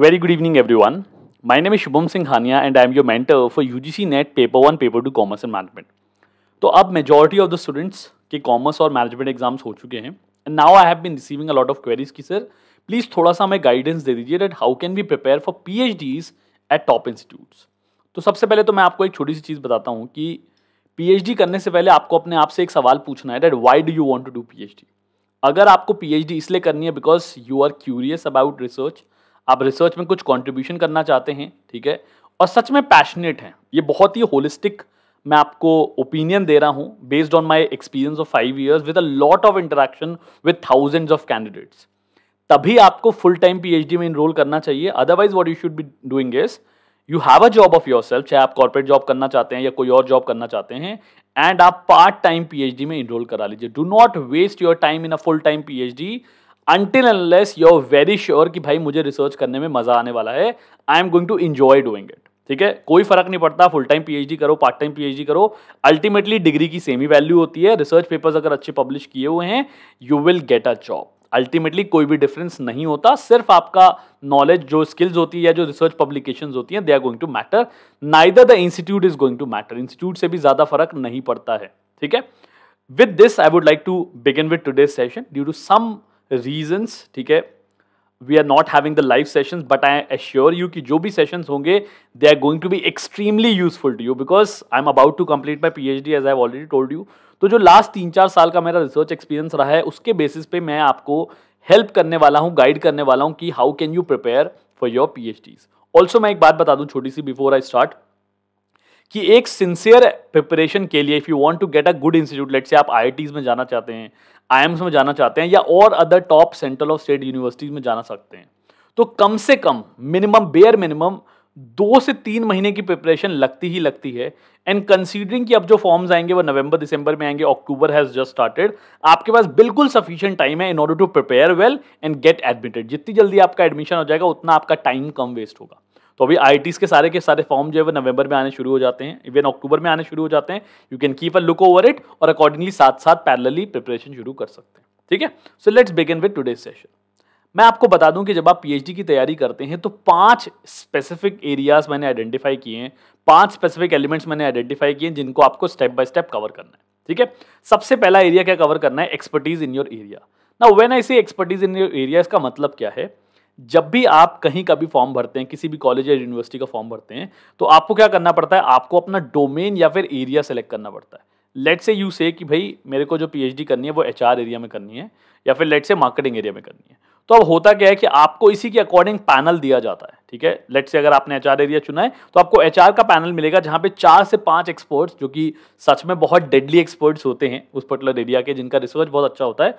very good evening every one my name Shubham Singh Hania and I am your mentor for U G C NET paper one paper two commerce and management तो अब majority of the students के commerce और management exams हो चुके हैं and now I have been receiving a lot of queries की sir please थोड़ा सा हमें गाइडेंस दे दीजिए that how can be prepare for P H Ds eight top institutes तो सबसे पहले तो मैं आपको एक छोटी सी चीज़ बताता हूँ कि पी एच डी करने से पहले आपको अपने आप से एक सवाल पूछना है that why do you want to do P H D अगर आपको पी एच डी इसलिए करनी है because you are curious about research आप रिसर्च में कुछ कॉन्ट्रीब्यूशन करना चाहते हैं ठीक है और सच में पैशनेट हैं ये बहुत ही होलिस्टिक मैं आपको ओपिनियन दे रहा हूँ based on my experience of five years with a lot of interaction with thousands of candidates तभी आपको फुल टाइम पीएचडी में इनरोल करना चाहिए otherwise what you should be doing is you have a job of yourself चाहे आप corporate job करना चाहते हैं या कोई और जॉब करना चाहते हैं एंड आप पार्ट टाइम पीएचडी में इनरोल करा लीजिए do not waste your time in a full time PhD until unless you are very sure कि भाई मुझे रिसर्च करने में मजा आने वाला है I am going to enjoy doing it ठीक है कोई फर्क नहीं पड़ता फुल टाइम पीएचडी करो पार्ट टाइम पीएचडी करो अल्टीमेटली डिग्री की सेम ही वैल्यू होती है रिसर्च पेपर्स अगर अच्छे पब्लिश किए हुए हैं you will get a job ultimately कोई भी डिफरेंस नहीं होता सिर्फ आपका नॉलेज जो स्किल्स होती है या जो रिसर्च पब्लिकेशन होती हैं they are going to matter neither the institute is going to matter institute से भी ज़्यादा फर्क नहीं पड़ता है ठीक है with this I would like to begin with today session due to some reasons ठीक है we are not having the live session but I assure you कि जो भी सेशन होंगे they are going to be extremely useful to you because I am about to complete my P H D as I already told you तो जो last तीन चार साल का मेरा रिसर्च एक्सपीरियंस रहा है उसके बेसिस पे मैं आपको हेल्प करने वाला हूँ गाइड करने वाला हूँ कि how can you prepare for your P H Ds also मैं एक बात बता दूँ छोटी सी बिफोर आई स्टार्ट कि एक सिंसियर प्रिपरेशन के लिए if you want to get a good institute let say आप आई में जाना चाहते हैं आई में जाना चाहते हैं या और other top central of state universities में जाना सकते हैं तो कम से कम मिनिमम बेयर मिनिमम दो से तीन महीने की प्रिपरेशन लगती ही लगती है एंड कंसीडरिंग कि अब जो फॉर्म्स आएंगे वो नवंबर दिसंबर में आएंगे अक्टूबर हैज़ जस्ट स्टार्टेड आपके पास बिल्कुल सफिशिएंट टाइम है in order to prepare well and get admitted जितनी जल्दी आपका एडमिशन हो जाएगा उतना आपका टाइम कम वेस्ट होगा तो अभी आई के सारे के सारे फॉर्म जो है वो नवंबर में आने शुरू हो जाते हैं इवन अक्टूबर में आने शुरू हो जाते हैं you can keep a look over it और अकॉर्डिंगली साथ साथ पैरलली प्रिपरेशन शुरू कर सकते हैं ठीक है so let's begin with today session मैं आपको बता दूं कि जब आप पीएचडी की तैयारी करते हैं तो पांच स्पेसिफिक एरियाज मैंने आइडेंटिफाई किए हैं पांच स्पेसिफिक एलिमेंट्स मैंने आइडेंटिफाई किए हैं जिनको आपको स्टेप बाय स्टेप कवर करना है ठीक है सबसे पहला एरिया क्या कवर करना है एक्सपर्टीज इन योर एरिया ना when I see expertise in your area इसका मतलब क्या है जब भी आप कहीं का भी फॉर्म भरते हैं किसी भी कॉलेज या यूनिवर्सिटी का फॉर्म भरते हैं तो आपको क्या करना पड़ता है आपको अपना डोमेन या फिर एरिया सेलेक्ट करना पड़ता है लेट से यू से कि भाई मेरे को जो पी करनी है वो एच एरिया में करनी है या फिर लेट से मार्केटिंग एरिया में करनी है तो अब होता क्या है कि आपको इसी के अकॉर्डिंग पैनल दिया जाता है ठीक है लेट से अगर आपने एच आर एरिया चुना है तो आपको एच का पैनल मिलेगा जहाँ पे चार से पाँच एक्सपर्ट्स जो कि सच में बहुत डेडली एक्सपर्ट्स होते हैं उस पर्टिकुलर एरिया के जिनका रिसर्च बहुत अच्छा होता है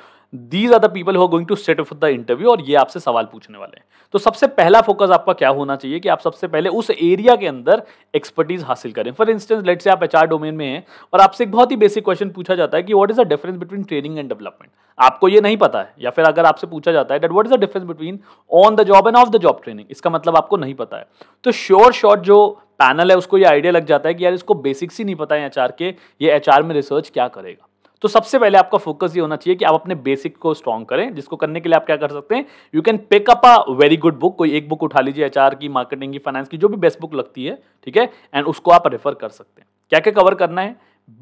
these are the people who going to set up the interview और ये आपसे सवाल पूछने वाले हैं तो सबसे पहला फोकस आपका क्या होना चाहिए कि आप सबसे पहले उस एरिया के अंदर एक्सपर्टीज हासिल करें फॉर इंस्टेंस लेट से आप एच डोमेन में हैं और आपसे एक बहुत ही बेसिक क्वेश्चन पूछा जाता है कि what is the difference between training and development आपको ये नहीं पता है या फिर अगर आपसे पूछा जाता है that what is the difference between on the job and off the job training इसका मतलब आपको नहीं पता है तो श्योर शॉर्ट जो पैनल है उसको ये आइडिया लग जाता है कि यार इसको बेसिक्स ही नहीं पता है एच के ये एच में रिसर्च क्या करेगा तो सबसे पहले आपका फोकस ये होना चाहिए कि आप अपने बेसिक को स्ट्रॉन्ग करें जिसको करने के लिए आप क्या कर सकते हैं you can pick up a very good book कोई एक बुक उठा लीजिए एच की मार्केटिंग की फाइनेंस की जो भी बेस्ट बुक लगती है ठीक है एंड उसको आप रेफर कर सकते हैं क्या क्या कवर करना है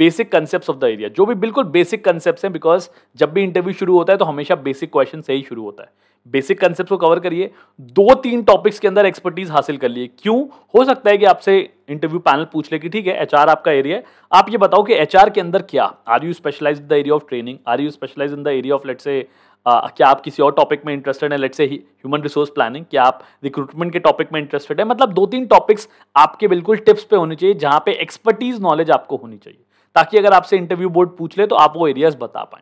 basic concept of the area जो भी बिल्कुल बेसिक कंसेप्ट हैं बिकॉज जब भी इंटरव्यू शुरू होता है तो हमेशा बेसिक क्वेश्चन से ही शुरू होता है बेसिक कंसेप्ट को कवर करिए दो तीन टॉपिक्स के अंदर एक्सपर्टीज हासिल कर लिए क्यों हो सकता है कि आपसे इंटरव्यू पैनल पूछ ले कि ठीक है एचआर आपका एरिया है आप ये बताओ कि एचआर के अंदर क्या are you specialize in the area of training are you specialize in the area of let say क्या आप किसी और टॉपिक में इंटरेस्टेड है लेट से ह्यूमन रिसोर्स प्लानिंग क्या आप रिक्रूटमेंट के टॉपिक में इंटरेस्टेड है मतलब दो तीन टॉपिक्स आपके बिल्कुल टिप्स पे होने चाहिए जहां पे एक्सपर्टीज नॉलेज आपको होनी चाहिए ताकि अगर आपसे इंटरव्यू बोर्ड पूछ ले तो आप वो एरियाज बता पाए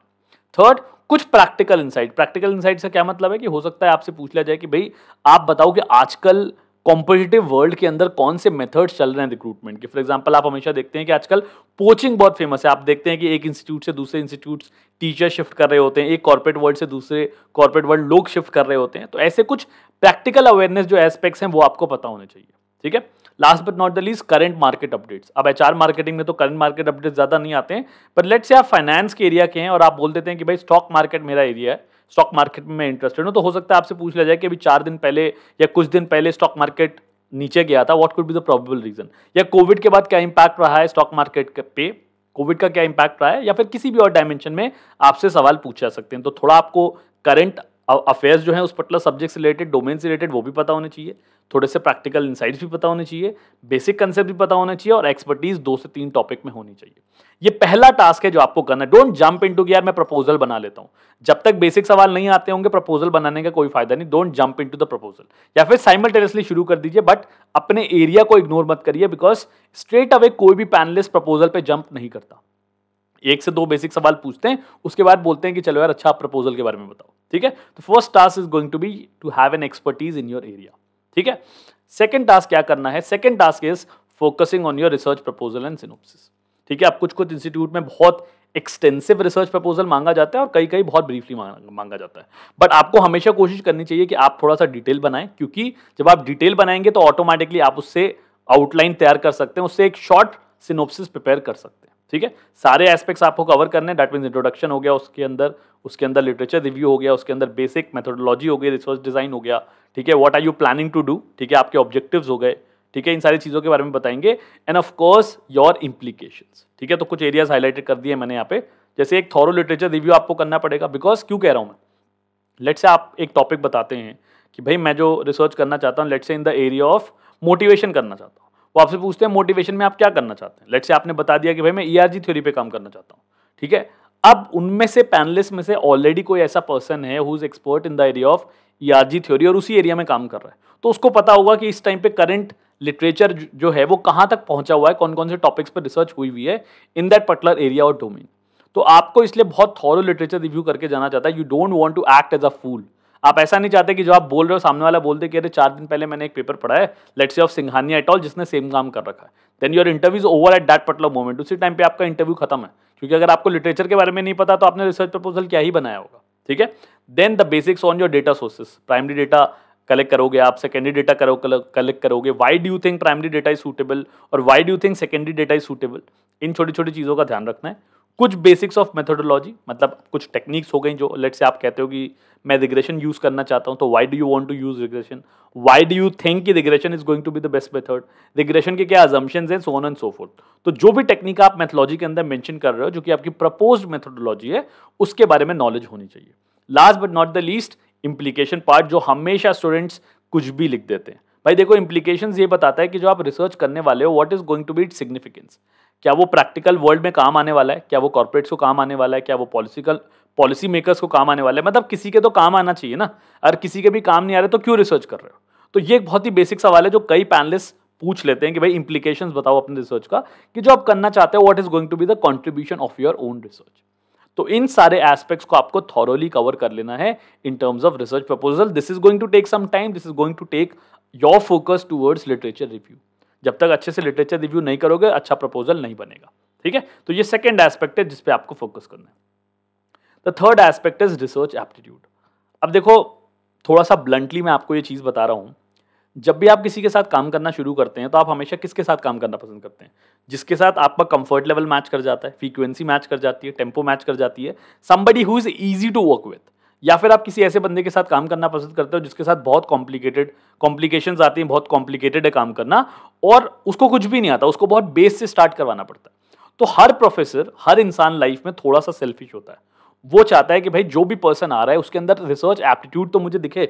थर्ड कुछ प्रैक्टिकल इंसाइट प्रैक्टिकल इंसाइट से क्या मतलब है कि हो सकता है आपसे पूछ लिया जाए कि भाई आप बताओ कि आजकल कॉम्पिटेटिव वर्ल्ड के अंदर कौन से मेथड्स चल रहे हैं रिक्रूटमेंट के फॉर एग्जांपल आप हमेशा देखते हैं कि आजकल पोचिंग बहुत फेमस है आप देखते हैं कि एक इंस्टीट्यूट से दूसरे इंस्टीट्यूट टीचर शिफ्ट कर रहे होते हैं एक कॉर्पोरेट वर्ल्ड से दूसरे कॉर्पोरेट वर्ल्ड लोग शिफ्ट कर रहे होते हैं तो ऐसे कुछ प्रैक्टिकल अवेयरनेस जो एस्पेक्ट्स हैं वो आपको पता होने चाहिए ठीक है last but not the least current market updates अब एच मार्केटिंग में तो करंट मार्केट अपडेट्स ज़्यादा नहीं आते हैं बट लेट से आप फाइनेंस के एरिया के हैं और आप बोल देते हैं कि भाई स्टॉक मार्केट मेरा एरिया है स्टॉक मार्केट में मैं इंटरेस्टेड हूँ तो हो सकता है आपसे पूछ लिया जाए कि अभी चार दिन पहले या कुछ दिन पहले स्टॉक मार्केट नीचे गया था what could be the probable reason या कोविड के बाद क्या इंपैक्ट रहा है स्टॉक मार्केट पे कोविड का क्या इंपैक्ट रहा है या फिर किसी भी और डायमेंशन में आपसे सवाल पूछा जा सकते हैं तो थोड़ा आपको करंट अफेयर्स जो है उस पर्टिकुलर सब्जेक्ट से रिलेटेड डोमेन से रिलेटेड वो भी पता होना चाहिए थोड़े से प्रैक्टिकल इंसाइट्स भी पता होने चाहिए बेसिक कंसेप्ट भी पता होना चाहिए और एक्सपर्टीज दो से तीन टॉपिक में होनी चाहिए ये पहला टास्क है जो आपको करना है डोंट जंप इन टू यार मैं प्रपोजल बना लेता हूँ जब तक बेसिक सवाल नहीं आते होंगे प्रपोजल बनाने का कोई फायदा नहीं don't jump into the proposal या फिर साइमल्टेनियसली शुरू कर दीजिए बट अपने एरिया को इग्नोर मत करिए बिकॉज स्ट्रेट अवे कोई भी पैनलिस्ट प्रपोजल पर जंप नहीं करता एक से दो बेसिक सवाल पूछते हैं उसके बाद बोलते हैं कि चलो यार अच्छा प्रपोजल के बारे में बताओ ठीक है तो first task is going to be to have an expertise in your area ठीक है सेकेंड टास्क क्या करना है second task is focusing on your research proposal and synopsis ठीक है आप कुछ कुछ इंस्टीट्यूट में बहुत एक्सटेंसिव रिसर्च प्रपोजल मांगा जाता है और कई कई बहुत ब्रीफली मांगा जाता है बट आपको हमेशा कोशिश करनी चाहिए कि आप थोड़ा सा डिटेल बनाएं क्योंकि जब आप डिटेल बनाएंगे तो ऑटोमेटिकली आप उससे आउटलाइन तैयार कर सकते हैं उससे एक शॉर्ट सिनोप्सिस प्रिपेयर कर सकते हैं ठीक है सारे एस्पेक्ट्स आपको कवर करने हैं डैट मीन्स इंट्रोडक्शन हो गया उसके अंदर उसके अंदर लिटरेचर रिव्यू हो गया उसके अंदर बेसिक मेथोडोलॉजी हो गई रिसर्च डिजाइन हो गया ठीक है what are you planning to do ठीक है आपके ऑब्जेक्टिव्स हो गए ठीक है इन सारी चीज़ों के बारे में बताएंगे and of course your implication ठीक है तो कुछ एरियाज हाईलाइटेड कर दिए मैंने यहाँ पे जैसे एक थॉरो लिटरेचर रिव्यू आपको करना पड़ेगा बिकॉज क्यों कह रहा हूँ मैं लेट से आप एक टॉपिक बताते हैं कि भाई मैं जो रिसर्च करना चाहता हूँ let say in the area of motivation करना चाहता हूँ वो आपसे पूछते हैं मोटिवेशन में आप क्या करना चाहते हैं लेट से आपने बता दिया कि भाई मैं ई e थ्योरी पे काम करना चाहता हूँ ठीक है अब उनमें से पैनलिस्ट में से ऑलरेडी कोई ऐसा पर्सन है who is expert in the area of E theory और उसी एरिया में काम कर रहा है तो उसको पता होगा कि इस टाइम पे करंट लिटरेचर जो है वो कहाँ तक पहुंचा हुआ है कौन कौन से टॉपिक्स पर रिसर्च हुई हुई है इन दैट पर्टिकुलर एरिया और डोमेन तो आपको इसलिए बहुत थॉरो लिटरेचर रिव्यू करके जाना चाहता है you don't want to act as a fool आप ऐसा नहीं चाहते कि जो आप बोल रहे हो सामने वाला बोलते कि अरे चार दिन पहले मैंने एक पेपर पढ़ा है let's of Singhania et al जिसने सेम काम कर रखा है then your interviews over at that particular moment उसी टाइम पे आपका इंटरव्यू खत्म है क्योंकि अगर आपको लिटरेचर के बारे में नहीं पता तो आपने रिसर्च प्रपोजल क्या ही बनाया होगा ठीक है then the basics on your data sources primary data collect करोगे आप सेकेंडरी डेटा करो कलेक्ट करोगे why do you think primary data is suitable और why do think secondary data is suitable इन छोटी छोटी चीज़ों का ध्यान रखना है कुछ बेसिक्स ऑफ मेथोडोलॉजी मतलब कुछ टेक्निक्स हो गई जो लेट से आप कहते हो कि मैं रिग्रेशन यूज करना चाहता हूँ तो why do you want to use regression why do you think कि regression is going to be the best method regression के क्या अजम्पन्स हैं so on and so forth तो जो भी टेक्निक आप मेथोलॉजी के अंदर मेंशन कर रहे हो जो कि आपकी प्रपोज मेथोडोलॉजी है उसके बारे में नॉलेज होनी चाहिए last but not the least implication part जो हमेशा स्टूडेंट्स कुछ भी लिख देते हैं भाई देखो इम्प्लीकेशन ये बताता है कि जो आप रिसर्च करने वाले हो what is going to be it significance क्या वो प्रैक्टिकल वर्ल्ड में काम आने वाला है क्या वो कॉर्पोरेट्स को काम आने वाला है क्या वो पॉलिसिकल पॉलिसी मेकर्स को काम आने वाला है मतलब किसी के तो काम आना चाहिए ना अगर किसी के भी काम नहीं आ रहे तो क्यों रिसर्च कर रहे हो तो ये एक बहुत ही बेसिक सवाल है जो कई पैनलिस्ट पूछ लेते हैं कि भाई इंप्लीकेशन बताओ अपने रिसर्च का कि जो आप करना चाहते हो what is going to be the contribution of your own research तो इन सारे एस्पेक्ट्स को आपको थॉरोली कवर कर लेना है in terms of research proposal this is going to take some time this is going to take your focus towards literature review जब तक अच्छे से लिटरेचर रिव्यू नहीं करोगे अच्छा प्रपोजल नहीं बनेगा ठीक है तो ये सेकेंड एस्पेक्ट है जिसपे आपको फोकस करना है the third aspect is research aptitude अब देखो थोड़ा सा ब्लंटली मैं आपको ये चीज़ बता रहा हूँ जब भी आप किसी के साथ काम करना शुरू करते हैं तो आप हमेशा किसके साथ काम करना पसंद करते हैं जिसके साथ आपका कंफर्ट लेवल मैच कर जाता है फ्रीक्वेंसी मैच कर जाती है टेम्पो मैच कर जाती है somebody who is easy to work with या फिर आप किसी ऐसे बंदे के साथ काम करना पसंद करते हो जिसके साथ बहुत कॉम्प्लिकेटेड कॉम्प्लिकेशंस आती हैं बहुत कॉम्प्लिकेटेड है काम करना और उसको कुछ भी नहीं आता उसको बहुत बेस से स्टार्ट करवाना पड़ता है तो हर प्रोफेसर हर इंसान लाइफ में थोड़ा सा सेल्फिश होता है वो चाहता है कि भाई जो भी पर्सन आ रहा है उसके अंदर रिसर्च एप्टीट्यूड तो मुझे दिखे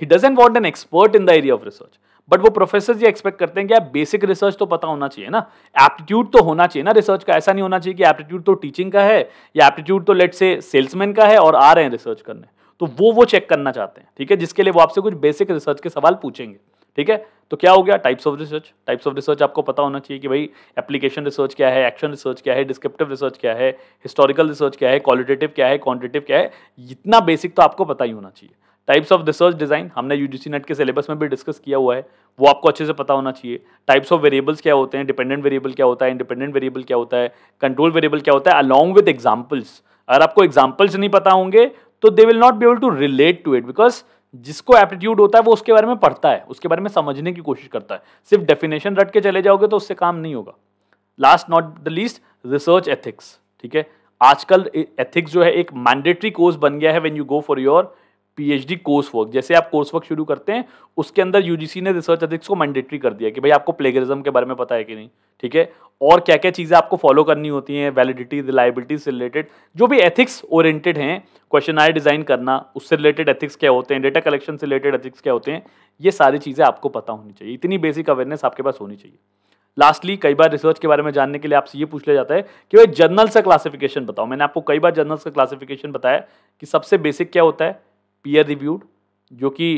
ही doesn't want an expert in the area of research but वो प्रोफेसर ये एक्सपेक्ट करते हैं कि आप बेसिक रिसर्च तो पता होना चाहिए ना एप्टीट्यूड तो होना चाहिए ना रिसर्च का ऐसा नहीं होना चाहिए कि एप्टीट्यूड तो टीचिंग का है या एप्टीट्यूड तो लेट से सेल्समैन का है और आ रहे हैं रिसर्च करने तो वो वो चेक करना चाहते हैं ठीक है जिसके लिए वो आपसे कुछ बेसिक रिसर्च के सवाल पूछेंगे ठीक है तो क्या हो गया types of research types of research आपको पता होना चाहिए कि भाई एप्लीकेशन रिसर्च क्या है एक्शन रिसर्च क्या है डिस्क्रिप्टिव रिसर्च क्या है हिस्टोरिकल रिसर्च क्या है क्वालिटेटिव क्या है क्वान्टिटिव क्या है इतना बेसिक तो आपको पता ही होना चाहिए टाइप्स ऑफ रिसर्च डिज़ाइन हमने यू नेट के सिलेबस में भी डिस्कस किया हुआ है वो आपको अच्छे से पता होना चाहिए टाइप्स ऑफ वेरिएबल्स क्या होते हैं डिपेंडेंट वेरिएबल क्या होता है इंडिपेंडेंट वेरिएबल क्या होता है कंट्रोल वेरिएबल क्या होता है अलॉन्ग विद एग्जाम्पल्स अगर आपको एग्जाम्पल्स नहीं पता होंगे तो they will not be able to relate to it because जिसको एप्टीट्यूड होता है वो उसके बारे में पढ़ता है उसके बारे में समझने की कोशिश करता है सिर्फ डेफिनेशन रट के चले जाओगे तो उससे काम नहीं होगा last not the least research ethics ठीक है आजकल एथिक्स जो है एक मैंडेटरी कोर्स बन गया है when you go for your PhD course work जैसे आप कोर्स वर्क शुरू करते हैं उसके अंदर यूजीसी ने रिसर्च एथिक्स को मैंडेटरी कर दिया कि भाई आपको प्लेगरिज्म के बारे में पता है कि नहीं ठीक है और क्या क्या चीज़ें आपको फॉलो करनी होती हैं वैलिडिटी रिलायबिलिटी से रिलेटेड जो भी एथिक्स ओरिएंटेड हैं क्वेश्चन आई डिज़ाइन करना उससे रिलेटेड एथिक्स क्या होते हैं डेटा कलेक्शन से रिलेटेड एथिक्स क्या होते हैं ये सारी चीज़ें आपको पता होनी चाहिए इतनी बेसिक अवेयरनेस आपके पास होनी चाहिए लास्टली कई बार रिसर्च के बारे में जानने के लिए आपसे ये पूछ लिया जाता है कि भाई जर्नल्स का क्लासिफिकेशन बताओ मैंने आपको कई बार जर्नल्स का क्लासिफिकेशन बताया कि सबसे बेसिक क्या होता है पीयर रिव्यूड जो कि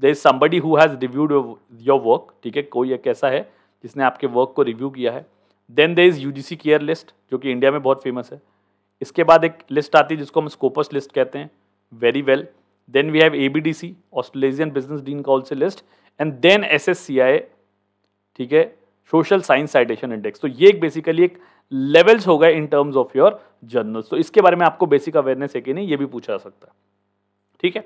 there is somebody who has reviewed your work ठीक है कोई एक ऐसा है जिसने आपके वर्क को रिव्यू किया है then there is U G C care list जो कि इंडिया में बहुत फेमस है इसके बाद एक लिस्ट आती है जिसको हम स्कोपस लिस्ट कहते हैं very well then we have A B D C Australasian business dean का also list and then S S C I ठीक है सोशल साइंस साइटेशन इंडेक्स तो ये एक बेसिकली एक लेवल्स हो गए in terms of your journals तो इसके बारे में आपको बेसिक अवेयरनेस है कि नहीं ये भी पूछा जा सकता है ठीक है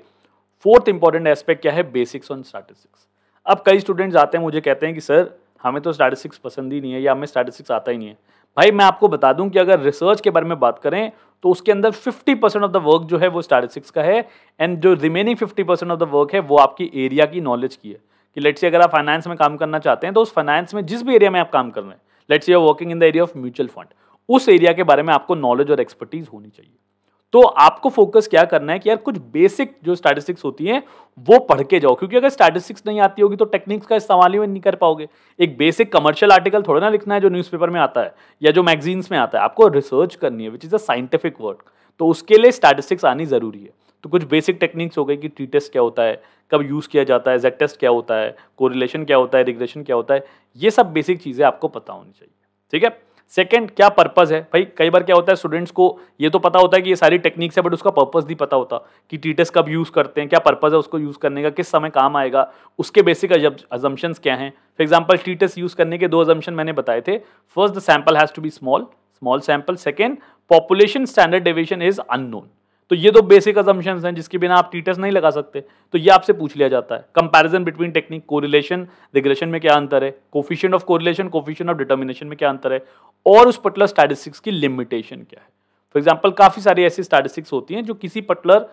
फोर्थ इंपॉर्टेंट एस्पेक्ट क्या है बेसिक्स ऑन स्टैटिस्टिक्स अब कई स्टूडेंट्स आते हैं मुझे कहते हैं कि सर हमें तो स्टैटिस्टिक्स पसंद ही नहीं है या हमें स्टैटिस्टिक्स आता ही नहीं है भाई मैं आपको बता दूं कि अगर रिसर्च के बारे में बात करें तो उसके अंदर 50 परसेंट ऑफ द वर्क जो है वो स्टैटिस्टिक्स का है एंड जो remaining 50 percent of the work है वो आपकी एरिया की नॉलेज की है कि लेट्स से अगर आप फाइनेंस में काम करना चाहते हैं तो उस फाइनेंस में जिस भी एरिया में आप काम कर रहे हैं let's you are working in the area of mutual fund उस एरिया के बारे में आपको नॉलेज और एक्सपर्टीज होनी चाहिए तो आपको फोकस क्या करना है कि यार कुछ बेसिक जो स्टैटिस्टिक्स होती हैं वो पढ़ के जाओ क्योंकि अगर स्टैटिस्टिक्स नहीं आती होगी तो टेक्निक्स का इस्तेमाल ही नहीं कर पाओगे एक बेसिक कमर्शियल आर्टिकल थोड़ा ना लिखना है जो न्यूज़पेपर में आता है या जो मैगजीन्स में आता है आपको रिसर्च करनी है which is a scientific work तो उसके लिए स्टैटिस्टिक्स आनी ज़रूरी है तो कुछ बेसिक टेक्निक्स हो गई कि टी टेस्ट क्या होता है कब यूज़ किया जाता है जेड टेस्ट क्या होता है कोरिलेशन क्या होता है रिग्रेशन क्या होता है ये सब बेसिक चीज़ें आपको पता होनी चाहिए ठीक है सेकेंड क्या पर्पज है भाई कई बार क्या होता है स्टूडेंट्स को ये तो पता होता है कि ये सारी टेक्निक्स है बट उसका पर्पज नहीं पता होता कि टीटस कब यूज़ करते हैं क्या पर्पज है उसको यूज़ करने का किस समय काम आएगा उसके बेसिक अजम्पन्स क्या हैं फॉर एग्जाम्पल टीटस यूज़ करने के दो अजम्पन मैंने बताए थे first the sample has to be small small sample second population standard division is unknown तो ये दो बेसिक अजम्पन्स हैं जिसके बिना आप टीटस नहीं लगा सकते तो ये आपसे पूछ लिया जाता है comparison between technique correlation regression में क्या अंतर है coefficient of correlation coefficient of determination में क्या अंतर है और उस पटलर स्टैटिस्टिक्स की लिमिटेशन क्या है फॉर एग्जाम्पल काफ़ी सारी ऐसी स्टैटिस्टिक्स होती हैं जो किसी पटलर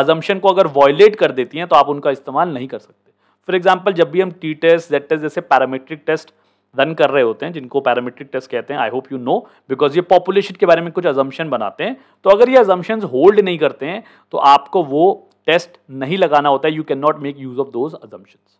अजम्पन को अगर वॉयलेट कर देती हैं तो आप उनका इस्तेमाल नहीं कर सकते फॉर एग्जाम्पल जब भी हम टी टेस्ट जेड टेस्ट जैसे पैरामेट्रिक टेस्ट रन कर रहे होते हैं जिनको पैरामीट्रिक टेस्ट कहते हैं I hope you know because ये पॉपुलेशन के बारे में कुछ अजम्पन बनाते हैं तो अगर ये अजम्पन्स होल्ड नहीं करते हैं तो आपको वो टेस्ट नहीं लगाना होता है you can not make use of those assumptions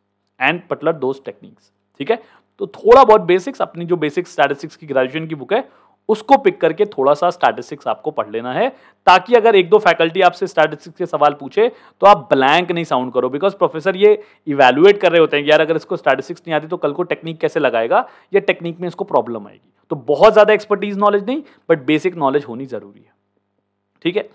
and particular those techniques ठीक है तो थोड़ा बहुत बेसिक्स अपनी जो बेसिक स्टैटिस्टिक्स की ग्रेजुएशन की बुक है उसको पिक करके थोड़ा सा स्टैटिस्टिक्स आपको पढ़ लेना है ताकि अगर एक दो फैकल्टी आपसे स्टैटिस्टिक्स के सवाल पूछे तो आप ब्लैंक नहीं साउंड करो बिकॉज प्रोफेसर ये इवेलुएट कर रहे होते हैं यार अगर इसको स्टैटिस्टिक्स नहीं आती तो कल को टेक्निक कैसे लगाएगा या टेक्निक में इसको प्रॉब्लम आएगी तो बहुत ज़्यादा एक्सपर्टीज नॉलेज नहीं बट बेसिक नॉलेज होनी ज़रूरी है ठीक है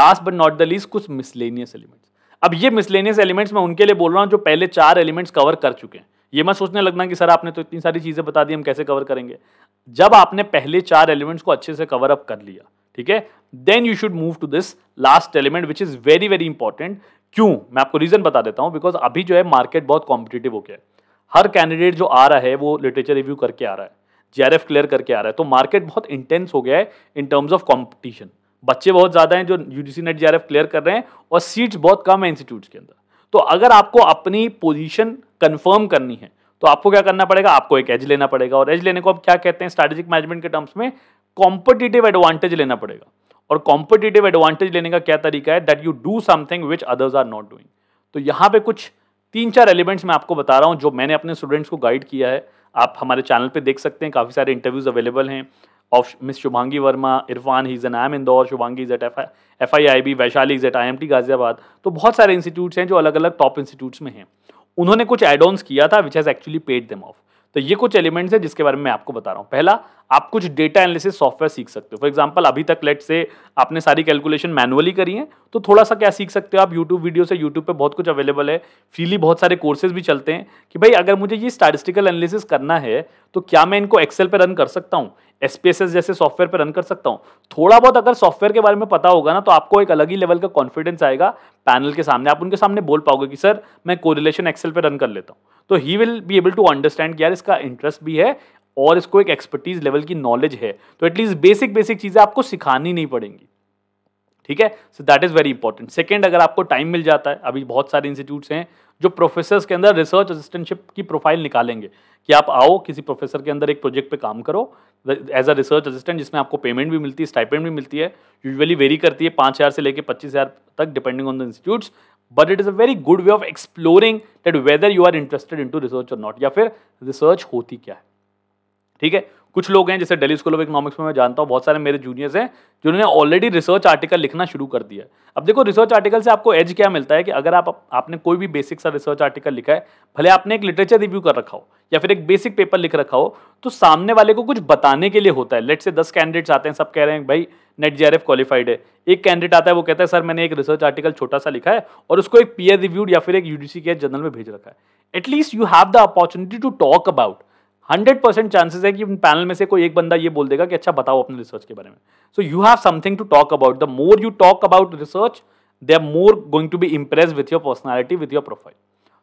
last but not the least कुछ मिसलेनियस एलिमेंट्स अब ये मिसलेनियस एलिमेंट्स मैं उनके लिए बोल रहा हूँ जो पहले चार एलिमेंट्स कवर कर चुके हैं ये मैं सोचने लगना कि सर आपने तो इतनी सारी चीज़ें बता दी हम कैसे कवर करेंगे जब आपने पहले चार एलिमेंट्स को अच्छे से कवर अप कर लिया ठीक है then you should move to this last element which is very very important क्यों मैं आपको रीजन बता देता हूं बिकॉज अभी जो है मार्केट बहुत कॉम्पिटेटिव हो गया है हर कैंडिडेट जो आ रहा है वो लिटरेचर रिव्यू करके आ रहा है जे क्लियर करके आ रहा है तो मार्केट बहुत इंटेंस हो गया है इन टर्म्स ऑफ कॉम्पिटिशन बच्चे बहुत ज़्यादा हैं जो यूजीसी नेट जे क्लियर कर रहे हैं और सीट्स बहुत कम है इंस्टीट्यूट्स के अंदर तो अगर आपको अपनी पोजिशन कन्फर्म करनी है तो आपको क्या करना पड़ेगा आपको एक एज लेना पड़ेगा और एज लेने को आप क्या कहते हैं स्ट्रेटेजिक मैनेजमेंट के टर्म्स में कॉम्पिटिटिव एडवांटेज लेना पड़ेगा और कॉम्पिटिटिव एडवांटेज लेने का क्या तरीका है that you do something which others are not doing तो यहाँ पे कुछ तीन चार एलिमेंट्स मैं आपको बता रहा हूँ जो मैंने अपने स्टूडेंट्स को गाइड किया है आप हमारे चैनल पे देख सकते हैं काफ़ी सारे इंटरव्यूज़ अवेलेबल हैं ऑफ मिस शुभांगी वर्मा इरफान ही N I M Indore Shubhangi is at F I I B Vaishali is at I M T Ghaziabad तो बहुत सारे इंस्टीट्यूट्स हैं जो अलग अलग टॉप इंस्टीट्यूट्स में हैं उन्होंने कुछ एडोन्स किया था which has actually paid them off तो ये कुछ एलिमेंट्स हैं जिसके बारे में मैं आपको बता रहा हूँ पहला आप कुछ डेटा एनालिसिस सॉफ्टवेयर सीख सकते हो फॉर एग्जाम्पल अभी तक लेट से आपने सारी कैलकुलेशन मैनुअली करी है तो थोड़ा सा क्या सीख सकते हो आप यूट्यूब वीडियो से यूट्यूब पर बहुत कुछ अवेलेबल है फ्रीली बहुत सारे कोर्सेज भी चलते हैं कि भाई अगर मुझे ये स्टैटिस्टिकल एनालिसिस करना है तो क्या मैं इनको एक्सेल पर रन कर सकता हूँ एस जैसे सॉफ्टवेयर पर रन कर सकता हूँ थोड़ा बहुत अगर सॉफ्टवेयर के बारे में पता होगा ना तो आपको एक अलग ही लेवल का कॉन्फिडेंस आएगा पैनल के सामने आप उनके सामने बोल पाओगे कि सर मैं कोरिलेशन एक्सेल पर रन कर लेता हूँ तो he will be able to understand कि यार इसका इंटरेस्ट भी है और इसको एक एक्सपर्टीज लेवल की नॉलेज है तो एटलीस्ट बेसिक बेसिक चीज़ें आपको सिखानी नहीं पड़ेंगी ठीक है so that is very important second अगर आपको टाइम मिल जाता है अभी बहुत सारे इंस्टीट्यूट्स हैं जो प्रोफेसर्स के अंदर रिसर्च असिस्टेंटशिप की प्रोफाइल निकालेंगे कि आप आओ किसी प्रोफेसर के अंदर एक प्रोजेक्ट पे काम करो एज अ रिसर्च असिस्टेंट जिसमें आपको पेमेंट भी मिलती है स्टाइपेंट भी मिलती है यूजुअली वेरी करती है पाँच हज़ार से लेकर पच्चीस हज़ार तक depending on the institutes but it is a very good way of exploring that whether you are interested in to research और नॉट या फिर रिसर्च होती क्या है ठीक है कुछ लोग हैं जैसे डेली स्कूल ऑफ इकोनॉमिक्स में मैं जानता हूँ बहुत सारे मेरे जूनियर्स हैं जिन्होंने ऑलरेडी रिसर्च आर्टिकल लिखना शुरू कर दिया अब देखो रिसर्च आर्टिकल से आपको एज क्या मिलता है कि अगर आप आपने कोई भी बेसिक सा रिसर्च आर्टिकल लिखा है भले आपने एक लिटरेचर रिव्यू कर रखा हो या फिर एक बेसिक पेपर लिख रखा हो तो सामने वाले को कुछ बताने के लिए होता है लेट से दस कैंडिडेट्स आते हैं सब कह रहे हैं भाई नेट एफ क्वालिफाइड है एक कैंडिडेट आता है वो कहता है सर मैंने एक रिसर्च आर्टिकल छोटा सा लिखा है और उसको एक पीयर रिव्यूड या फिर एक यूजीसी के जर्नल में भेज रखा है at least you have the opportunity to talk about hundred percent chances है कि पैनल में से कोई एक बंदा ये बोल देगा कि अच्छा बताओ अपने रिसर्च के बारे में so you have something to talk about the more you talk about research they are more going to be impress with your personality with your profile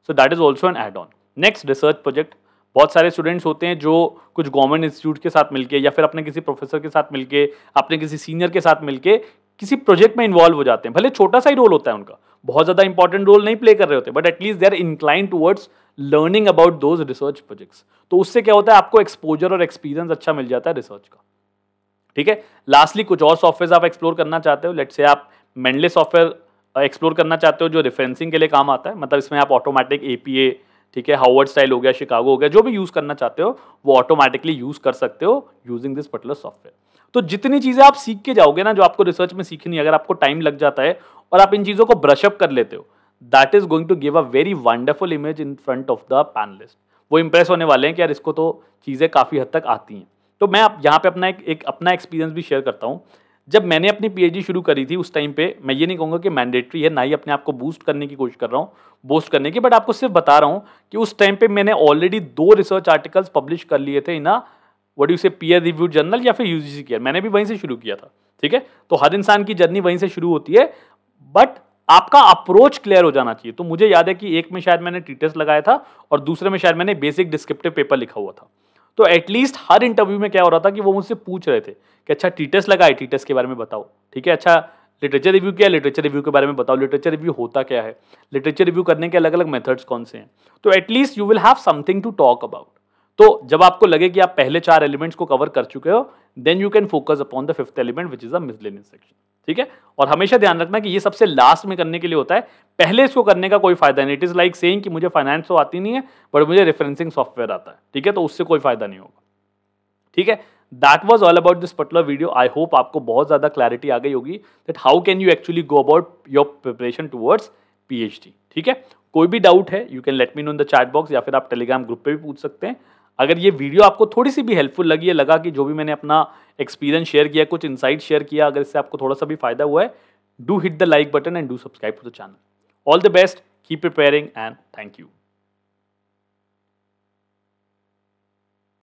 so that is also an add on next research project बहुत सारे students होते हैं जो कुछ government institute के साथ मिलके या फिर अपने किसी प्रोफेसर के साथ मिलके अपने किसी सीनियर के साथ मिलके किसी प्रोजेक्ट में इन्वॉल्व हो जाते हैं भले छोटा सा ही रोल होता है उनका बहुत ज़्यादा इंपॉर्टेंट रोल नहीं प्ले कर रहे होते but at least they are incline towards learning about those research projects तो उससे क्या होता है आपको एक्सपोजर और एक्सपीरियंस अच्छा मिल जाता है रिसर्च का ठीक है लास्टली कुछ और सॉफ्टवेयर आप एक्सप्लोर करना चाहते हो लेट से आप मेंडले सॉफ्टवेयर एक्सप्लोर करना चाहते हो जो रेफरेंसिंग के लिए काम आता है मतलब इसमें आप ऑटोमेटिक ए ठीक है हाउवर्ड स्टाइल हो गया शिकागो हो गया जो भी यूज़ करना चाहते हो वो ऑटोमेटिकली यूज़ कर सकते हो यूजिंग दिस पर्टिकुलर सॉफ्टवेयर तो जितनी चीज़ें आप सीख के जाओगे ना जो आपको रिसर्च में सीखनी है अगर आपको टाइम लग जाता है और आप इन चीज़ों को ब्रशअप कर लेते हो that is going to give a very wonderful image in front of the panelist वो इंप्रेस होने वाले हैं कि यार इसको तो चीज़ें काफ़ी हद तक आती हैं तो मैं आप यहाँ पे अपना एक, एक अपना एक्सपीरियंस भी शेयर करता हूँ जब मैंने अपनी पीएचडी शुरू करी थी उस टाइम पे मैं ये नहीं कहूँगा कि मैंडेटरी है ना ही अपने आप को बूस्ट करने की कोशिश कर रहा हूँ बूस्ट करने की बट आपको सिर्फ बता रहा हूँ कि उस टाइम पे मैंने ऑलरेडी दो रिसर्च आर्टिकल्स पब्लिश कर लिए थे ना what you say peer review journal या फिर यू जी केयर मैंने भी वहीं से शुरू किया था ठीक है तो हर इंसान की जर्नी वहीं से शुरू होती है बट आपका अप्रोच क्लियर हो जाना चाहिए तो मुझे याद है कि एक में शायद मैंने टीटेस लगाया था और दूसरे में शायद मैंने बेसिक डिस्क्रिप्टिव पेपर लिखा हुआ था तो एटलीस्ट हर इंटरव्यू में क्या हो रहा था कि वो मुझसे पूछ रहे थे कि अच्छा टीटस लगा है टीटस के बारे में बताओ ठीक है अच्छा लिटरेचर रिव्यू क्या है लिटरेचर रिव्यू के बारे में बताओ लिटरेचर रिव्यू होता क्या है लिटरेचर रिव्यू करने के अलग अलग मेथड्स कौन से हैं तो at least you will have something to talk about तो जब आपको लगे कि आप पहले चार एलिमेंट्स को कवर कर चुके हो then you can focus upon the fifth element which is a miscellaneous section ठीक है और हमेशा ध्यान रखना कि ये सबसे लास्ट में करने के लिए होता है पहले इसको करने का कोई फायदा नहीं इट इज़ लाइक सेइंग कि मुझे फाइनेंस तो आती नहीं है बट मुझे रेफरेंसिंग सॉफ्टवेयर आता है ठीक है तो उससे कोई फायदा नहीं होगा ठीक है that was all about this particular video I hope आपको बहुत ज़्यादा क्लैरिटी आ गई होगी that how can you actually go about your preparation towards P ठीक है कोई भी डाउट है you can let me know in the chat box या फिर आप टेलीग्राम ग्रुप पर भी पूछ सकते हैं अगर ये वीडियो आपको थोड़ी सी भी हेल्पफुल लगी है लगा कि जो भी मैंने अपना एक्सपीरियंस शेयर किया कुछ इनसाइट शेयर किया अगर इससे आपको थोड़ा सा भी फायदा हुआ है do hit the like button and do subscribe to the channel all the best keep preparing and thank you